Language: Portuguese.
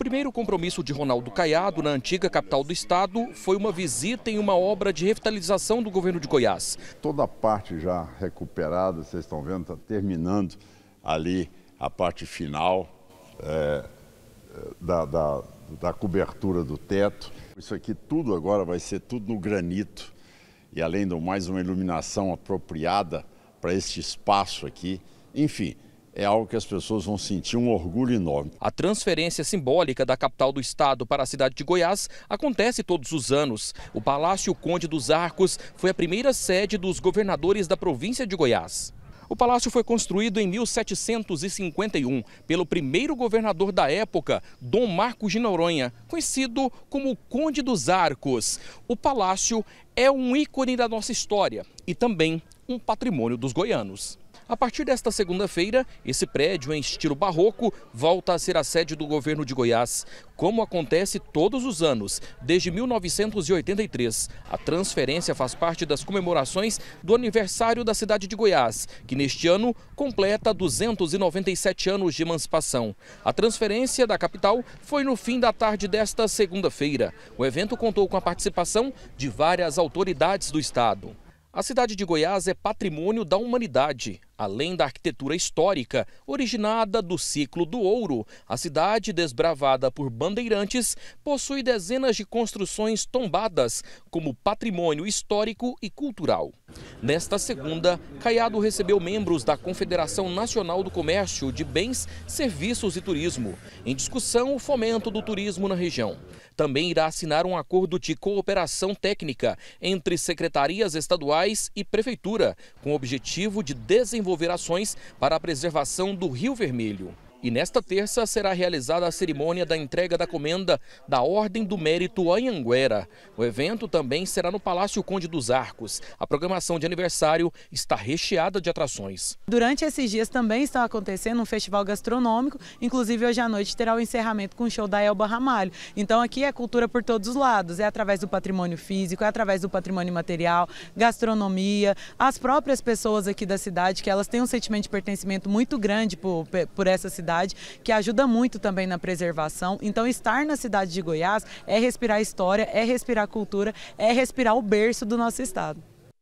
primeiro compromisso de Ronaldo Caiado na antiga capital do estado foi uma visita em uma obra de revitalização do governo de Goiás. Toda a parte já recuperada, vocês estão vendo, está terminando ali a parte final é, é, da, da, da cobertura do teto. Isso aqui tudo agora vai ser tudo no granito e além do mais uma iluminação apropriada para este espaço aqui. Enfim, é algo que as pessoas vão sentir um orgulho enorme. A transferência simbólica da capital do estado para a cidade de Goiás acontece todos os anos. O Palácio Conde dos Arcos foi a primeira sede dos governadores da província de Goiás. O palácio foi construído em 1751 pelo primeiro governador da época, Dom Marcos de Noronha, conhecido como Conde dos Arcos. O palácio é um ícone da nossa história e também um patrimônio dos goianos. A partir desta segunda-feira, esse prédio em estilo barroco volta a ser a sede do governo de Goiás, como acontece todos os anos, desde 1983. A transferência faz parte das comemorações do aniversário da cidade de Goiás, que neste ano completa 297 anos de emancipação. A transferência da capital foi no fim da tarde desta segunda-feira. O evento contou com a participação de várias autoridades do estado. A cidade de Goiás é patrimônio da humanidade. Além da arquitetura histórica, originada do ciclo do ouro, a cidade, desbravada por bandeirantes, possui dezenas de construções tombadas como patrimônio histórico e cultural. Nesta segunda, Caiado recebeu membros da Confederação Nacional do Comércio de Bens, Serviços e Turismo, em discussão o fomento do turismo na região. Também irá assinar um acordo de cooperação técnica entre secretarias estaduais e prefeitura, com o objetivo de desenvolver desenvolver ações para a preservação do Rio Vermelho. E nesta terça será realizada a cerimônia da entrega da comenda da Ordem do Mérito Anhanguera. O evento também será no Palácio Conde dos Arcos. A programação de aniversário está recheada de atrações. Durante esses dias também estão acontecendo um festival gastronômico, inclusive hoje à noite terá o encerramento com o show da Elba Ramalho. Então aqui é cultura por todos os lados, é através do patrimônio físico, é através do patrimônio material, gastronomia, as próprias pessoas aqui da cidade, que elas têm um sentimento de pertencimento muito grande por, por essa cidade cidade, que ajuda muito também na preservação. Então, estar na cidade de Goiás é respirar história, é respirar cultura, é respirar o berço do nosso estado.